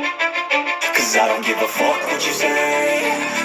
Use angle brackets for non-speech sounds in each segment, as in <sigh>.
Cause I don't give a fuck what you say.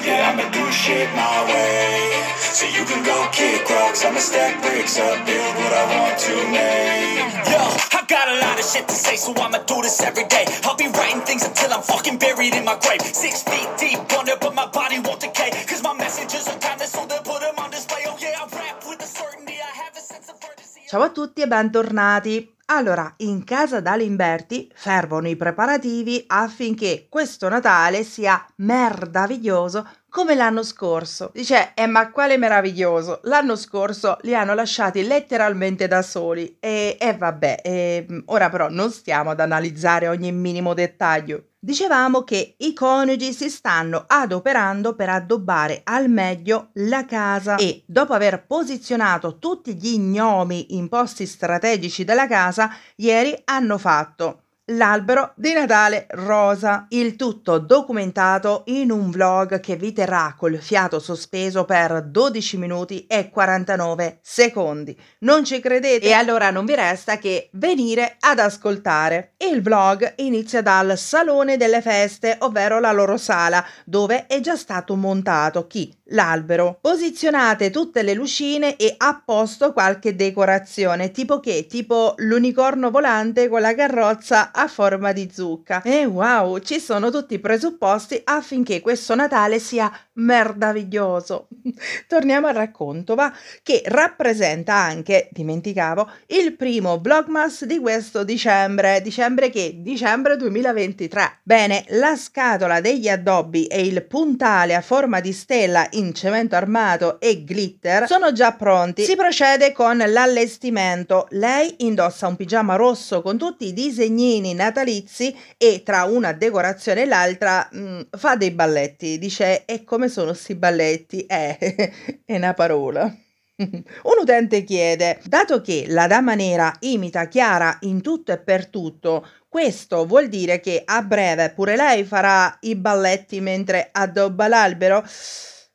Yeah, I'ma do shit my way. So you can go kick rocks, I'ma stack bricks up, build what I want to make. Yo, I got a lot of shit to say, so I'ma do this every day. I'll be writing things until I'm fucking buried in my grave. Six feet deep under, but my body won't decay. Cause my messages are timeless, so they'll put them on display. Oh yeah, I rap with a certainty, I have a sense of urgency. Ciao a tutti e bentornati. Allora, in casa D'Alimberti fervono i preparativi affinché questo Natale sia merdaviglioso come l'anno scorso. Dice, eh, ma quale meraviglioso! L'anno scorso li hanno lasciati letteralmente da soli e, e vabbè, e, ehm, ora però non stiamo ad analizzare ogni minimo dettaglio. Dicevamo che i coniugi si stanno adoperando per addobbare al meglio la casa e dopo aver posizionato tutti gli gnomi in posti strategici della casa, ieri hanno fatto L'albero di Natale rosa, il tutto documentato in un vlog che vi terrà col fiato sospeso per 12 minuti e 49 secondi. Non ci credete? E allora non vi resta che venire ad ascoltare. Il vlog inizia dal salone delle feste, ovvero la loro sala, dove è già stato montato chi? L'albero. Posizionate tutte le lucine e a posto qualche decorazione, tipo che? Tipo l'unicorno volante con la carrozza a forma di zucca. E wow, ci sono tutti i presupposti affinché questo Natale sia meraviglioso. <laughs> Torniamo al racconto, va, che rappresenta anche, dimenticavo, il primo blogmas di questo dicembre, dicembre che dicembre 2023. Bene, la scatola degli addobbi e il puntale a forma di stella in cemento armato e glitter sono già pronti. Si procede con l'allestimento. Lei indossa un pigiama rosso con tutti i disegnini natalizi e tra una decorazione e l'altra mh, mm, fa dei balletti. Dice "È come come sono sti balletti? Eh, <laughs> è una parola. <laughs> Un utente chiede, dato che la Dama Nera imita Chiara in tutto e per tutto, questo vuol dire che a breve pure lei farà i balletti mentre addobba l'albero?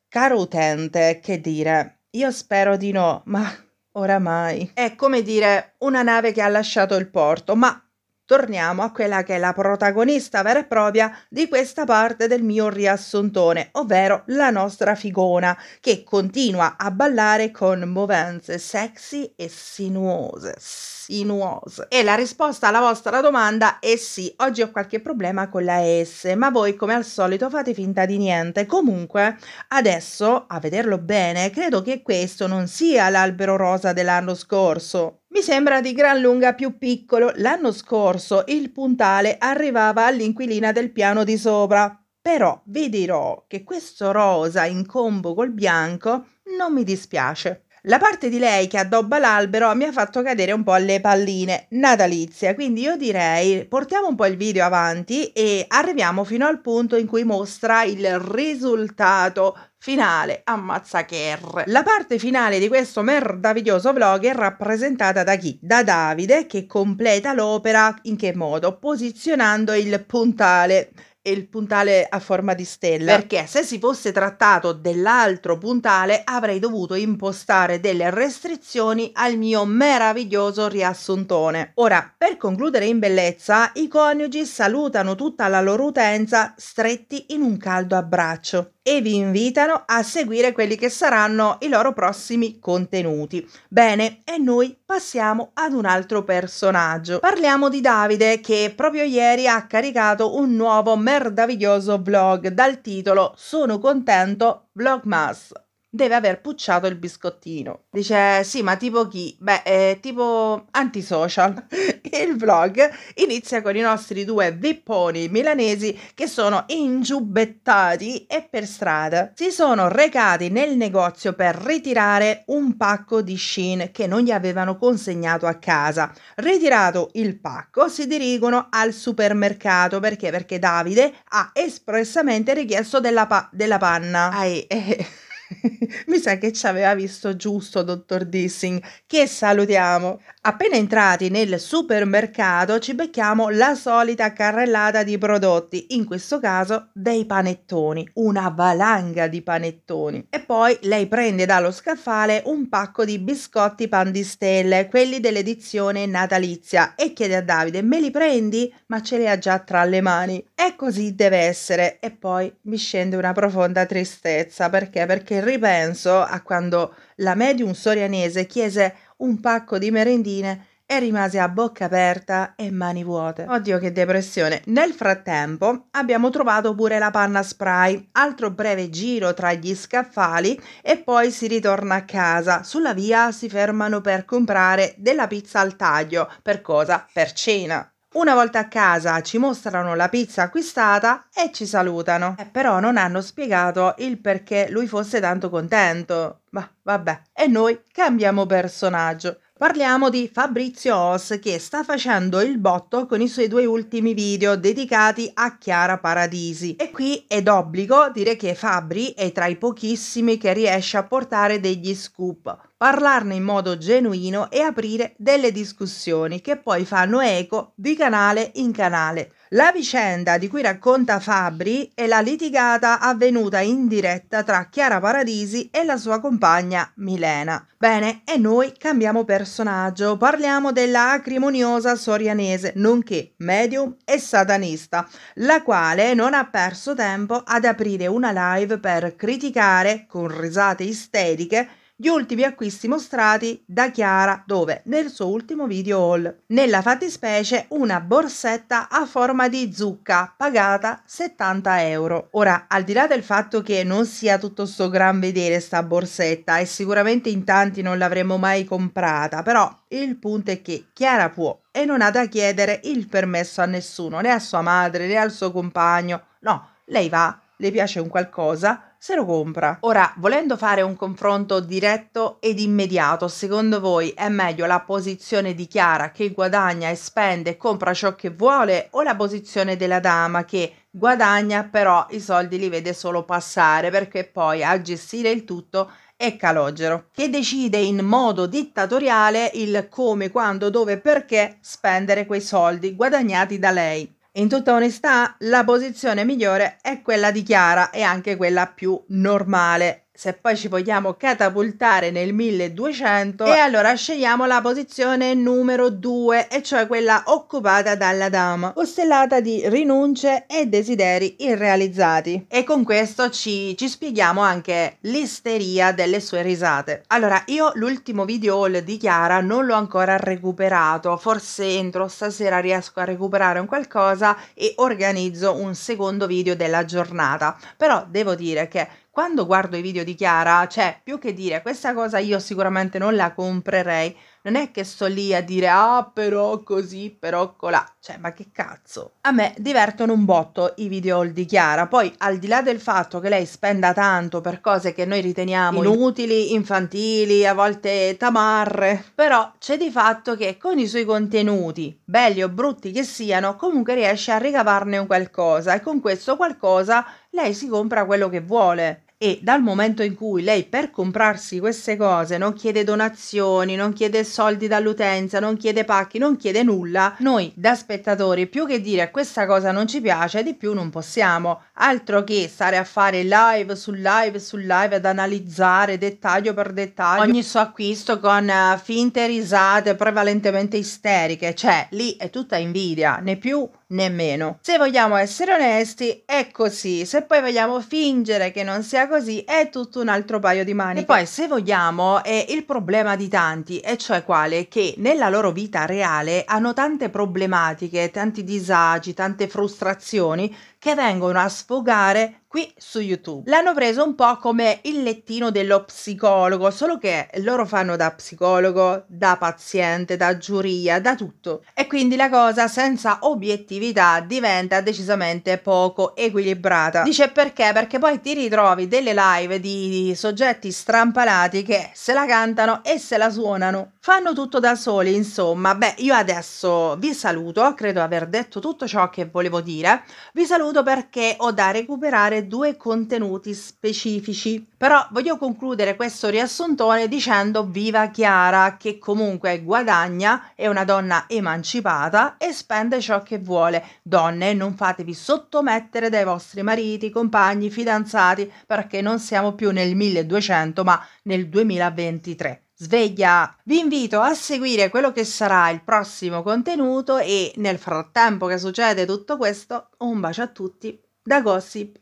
Caro utente, che dire? Io spero di no, ma <laughs> oramai. È come dire una nave che ha lasciato il porto, ma torniamo a quella che è la protagonista vera e propria di questa parte del mio riassuntone, ovvero la nostra figona, che continua a ballare con movenze sexy e sinuose. Sinuose. E la risposta alla vostra domanda è sì, oggi ho qualche problema con la S, ma voi come al solito fate finta di niente. Comunque, adesso, a vederlo bene, credo che questo non sia l'albero rosa dell'anno scorso. Mi sembra di gran lunga più piccolo. L'anno scorso il puntale arrivava all'inquilina del piano di sopra. Però vi dirò che questo rosa in combo col bianco non mi dispiace. La parte di lei che addobba l'albero mi ha fatto cadere un po' le palline natalizie, quindi io direi portiamo un po' il video avanti e arriviamo fino al punto in cui mostra il risultato finale ammazza Kerr. La parte finale di questo meraviglioso vlog è rappresentata da chi? Da Davide che completa l'opera in che modo? Posizionando il puntale e il puntale a forma di stella. Perché se si fosse trattato dell'altro puntale avrei dovuto impostare delle restrizioni al mio meraviglioso riassuntone. Ora, per concludere in bellezza, i coniugi salutano tutta la loro utenza stretti in un caldo abbraccio e vi invitano a seguire quelli che saranno i loro prossimi contenuti. Bene, e noi passiamo ad un altro personaggio. Parliamo di Davide che proprio ieri ha caricato un nuovo meraviglioso vlog dal titolo Sono contento Vlogmas deve aver pucciato il biscottino. Dice, sì, ma tipo chi? Beh, è eh, tipo antisocial. <laughs> il vlog inizia con i nostri due vipponi milanesi che sono ingiubbettati e per strada. Si sono recati nel negozio per ritirare un pacco di Shin che non gli avevano consegnato a casa. Ritirato il pacco, si dirigono al supermercato. Perché? Perché Davide ha espressamente richiesto della, pa- della panna. Ai, eh. <laughs> Mi sa che ci aveva visto giusto dottor Dissing, che salutiamo. Appena entrati nel supermercato ci becchiamo la solita carrellata di prodotti, in questo caso dei panettoni, una valanga di panettoni. E poi lei prende dallo scaffale un pacco di biscotti pan di stelle, quelli dell'edizione natalizia, e chiede a Davide me li prendi? Ma ce li ha già tra le mani. E così deve essere. E poi mi scende una profonda tristezza, perché? Perché ripenso a quando la medium sorianese chiese un pacco di merendine e rimase a bocca aperta e mani vuote. Oddio che depressione. Nel frattempo abbiamo trovato pure la panna spray, altro breve giro tra gli scaffali e poi si ritorna a casa. Sulla via si fermano per comprare della pizza al taglio. Per cosa? Per cena. Una volta a casa ci mostrano la pizza acquistata e ci salutano. Eh, però non hanno spiegato il perché lui fosse tanto contento. Ma vabbè, e noi cambiamo personaggio. Parliamo di Fabrizio Os che sta facendo il botto con i suoi due ultimi video dedicati a Chiara Paradisi. E qui è d'obbligo dire che Fabri è tra i pochissimi che riesce a portare degli scoop, parlarne in modo genuino e aprire delle discussioni che poi fanno eco di canale in canale. La vicenda di cui racconta Fabri è la litigata avvenuta in diretta tra Chiara Paradisi e la sua compagna Milena. Bene, e noi cambiamo personaggio, parliamo della acrimoniosa sorianese, nonché medium e satanista, la quale non ha perso tempo ad aprire una live per criticare, con risate isteriche, gli ultimi acquisti mostrati da Chiara dove nel suo ultimo video haul. Nella fattispecie una borsetta a forma di zucca pagata 70 euro. Ora, al di là del fatto che non sia tutto sto gran vedere sta borsetta e sicuramente in tanti non l'avremmo mai comprata, però il punto è che Chiara può e non ha da chiedere il permesso a nessuno, né a sua madre né al suo compagno. No, lei va, le piace un qualcosa, se lo compra. Ora, volendo fare un confronto diretto ed immediato, secondo voi è meglio la posizione di Chiara che guadagna e spende e compra ciò che vuole o la posizione della dama che guadagna però i soldi li vede solo passare perché poi a gestire il tutto è Calogero, che decide in modo dittatoriale il come, quando, dove, perché spendere quei soldi guadagnati da lei. In tutta onestà, la posizione migliore è quella di Chiara e anche quella più normale se poi ci vogliamo catapultare nel 1200 e allora scegliamo la posizione numero 2 e cioè quella occupata dalla dama costellata di rinunce e desideri irrealizzati e con questo ci, ci spieghiamo anche l'isteria delle sue risate allora io l'ultimo video haul di Chiara non l'ho ancora recuperato forse entro stasera riesco a recuperare un qualcosa e organizzo un secondo video della giornata però devo dire che quando guardo i video di Chiara, cioè, più che dire questa cosa io sicuramente non la comprerei, non è che sto lì a dire ah però così, però colà, cioè ma che cazzo. A me divertono un botto i video all di Chiara, poi al di là del fatto che lei spenda tanto per cose che noi riteniamo inutili, infantili, a volte tamarre, però c'è di fatto che con i suoi contenuti, belli o brutti che siano, comunque riesce a ricavarne un qualcosa e con questo qualcosa lei si compra quello che vuole e dal momento in cui lei per comprarsi queste cose non chiede donazioni, non chiede soldi dall'utenza, non chiede pacchi, non chiede nulla, noi da spettatori più che dire questa cosa non ci piace, di più non possiamo. Altro che stare a fare live su live su live ad analizzare dettaglio per dettaglio ogni suo acquisto con eh, finte risate prevalentemente isteriche, cioè lì è tutta invidia, né più nemmeno. Se vogliamo essere onesti, è così. Se poi vogliamo fingere che non sia così, è tutto un altro paio di mani. E poi, se vogliamo, è il problema di tanti, e cioè quale? Che nella loro vita reale hanno tante problematiche, tanti disagi, tante frustrazioni che vengono a sfogare qui su YouTube. L'hanno preso un po' come il lettino dello psicologo, solo che loro fanno da psicologo, da paziente, da giuria, da tutto. E quindi la cosa senza obiettività diventa decisamente poco equilibrata. Dice perché? Perché poi ti ritrovi delle live di soggetti strampalati che se la cantano e se la suonano. Fanno tutto da soli, insomma. Beh, io adesso vi saluto, credo aver detto tutto ciò che volevo dire. Vi saluto contenuto perché ho da recuperare due contenuti specifici. Però voglio concludere questo riassuntone dicendo viva Chiara che comunque guadagna, è una donna emancipata e spende ciò che vuole. Donne, non fatevi sottomettere dai vostri mariti, compagni, fidanzati perché non siamo più nel 1200 ma nel 2023 sveglia. Vi invito a seguire quello che sarà il prossimo contenuto e nel frattempo che succede tutto questo, un bacio a tutti da Gossip